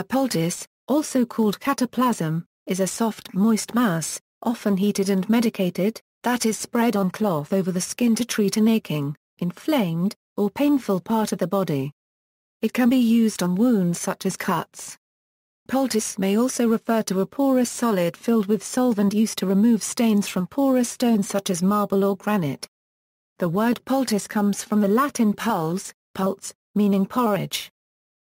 A poultice, also called cataplasm, is a soft moist mass, often heated and medicated, that is spread on cloth over the skin to treat an aching, inflamed, or painful part of the body. It can be used on wounds such as cuts. Poultice may also refer to a porous solid filled with solvent used to remove stains from porous stones such as marble or granite. The word poultice comes from the Latin pulse, pulse, meaning porridge.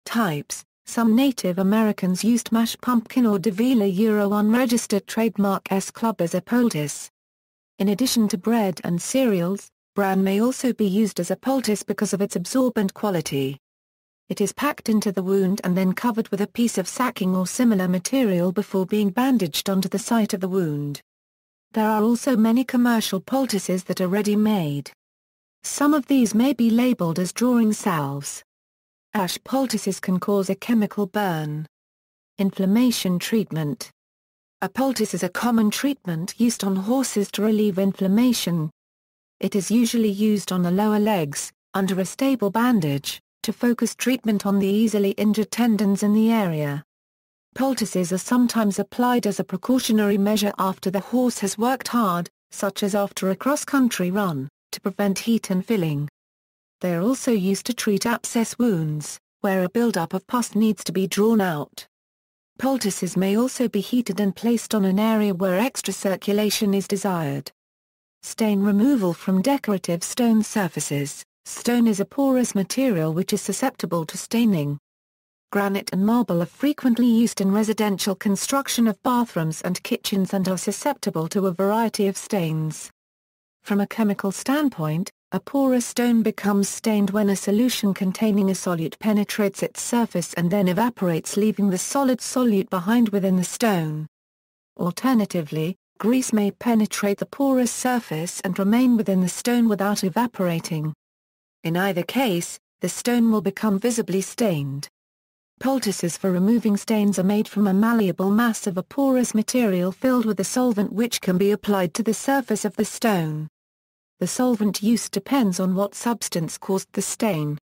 Types some Native Americans used mashed pumpkin or Davila Euro unregistered trademark S Club as a poultice. In addition to bread and cereals, bran may also be used as a poultice because of its absorbent quality. It is packed into the wound and then covered with a piece of sacking or similar material before being bandaged onto the site of the wound. There are also many commercial poultices that are ready-made. Some of these may be labeled as drawing salves, Ash poultices can cause a chemical burn. Inflammation treatment. A poultice is a common treatment used on horses to relieve inflammation. It is usually used on the lower legs, under a stable bandage, to focus treatment on the easily injured tendons in the area. Poultices are sometimes applied as a precautionary measure after the horse has worked hard, such as after a cross-country run, to prevent heat and filling. They are also used to treat abscess wounds, where a buildup of pus needs to be drawn out. Poultices may also be heated and placed on an area where extra circulation is desired. Stain removal from decorative stone surfaces. Stone is a porous material which is susceptible to staining. Granite and marble are frequently used in residential construction of bathrooms and kitchens and are susceptible to a variety of stains. From a chemical standpoint, a porous stone becomes stained when a solution containing a solute penetrates its surface and then evaporates leaving the solid solute behind within the stone. Alternatively, grease may penetrate the porous surface and remain within the stone without evaporating. In either case, the stone will become visibly stained. Poultices for removing stains are made from a malleable mass of a porous material filled with a solvent which can be applied to the surface of the stone the solvent use depends on what substance caused the stain.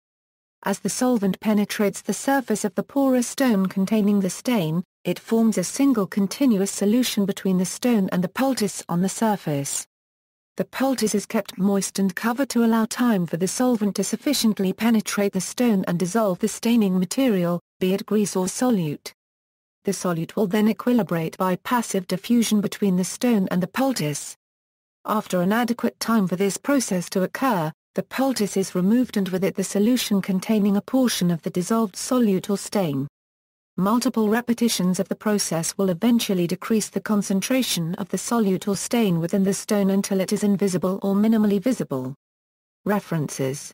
As the solvent penetrates the surface of the porous stone containing the stain, it forms a single continuous solution between the stone and the poultice on the surface. The poultice is kept moist and covered to allow time for the solvent to sufficiently penetrate the stone and dissolve the staining material, be it grease or solute. The solute will then equilibrate by passive diffusion between the stone and the poultice, after an adequate time for this process to occur, the poultice is removed and with it the solution containing a portion of the dissolved solute or stain. Multiple repetitions of the process will eventually decrease the concentration of the solute or stain within the stone until it is invisible or minimally visible. References